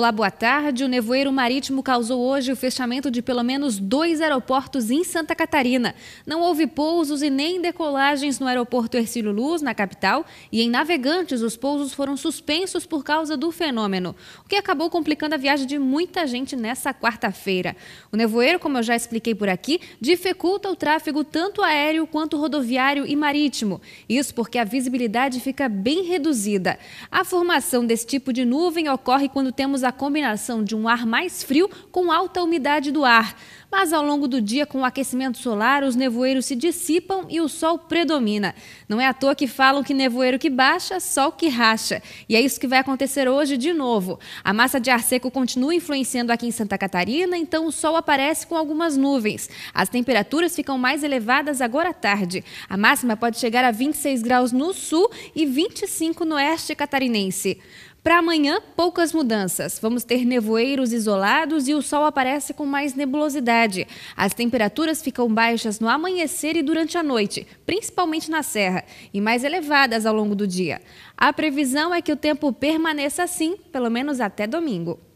Olá, boa tarde. O nevoeiro marítimo causou hoje o fechamento de pelo menos dois aeroportos em Santa Catarina. Não houve pousos e nem decolagens no aeroporto Ercílio Luz, na capital, e em Navegantes os pousos foram suspensos por causa do fenômeno, o que acabou complicando a viagem de muita gente nessa quarta-feira. O nevoeiro, como eu já expliquei por aqui, dificulta o tráfego tanto aéreo quanto rodoviário e marítimo. Isso porque a visibilidade fica bem reduzida. A formação desse tipo de nuvem ocorre quando temos a a combinação de um ar mais frio com alta umidade do ar. Mas ao longo do dia, com o aquecimento solar, os nevoeiros se dissipam e o sol predomina. Não é à toa que falam que nevoeiro que baixa, sol que racha. E é isso que vai acontecer hoje de novo. A massa de ar seco continua influenciando aqui em Santa Catarina, então o sol aparece com algumas nuvens. As temperaturas ficam mais elevadas agora à tarde. A máxima pode chegar a 26 graus no sul e 25 no oeste catarinense. Para amanhã, poucas mudanças. Vamos ter nevoeiros isolados e o sol aparece com mais nebulosidade. As temperaturas ficam baixas no amanhecer e durante a noite, principalmente na serra, e mais elevadas ao longo do dia. A previsão é que o tempo permaneça assim, pelo menos até domingo.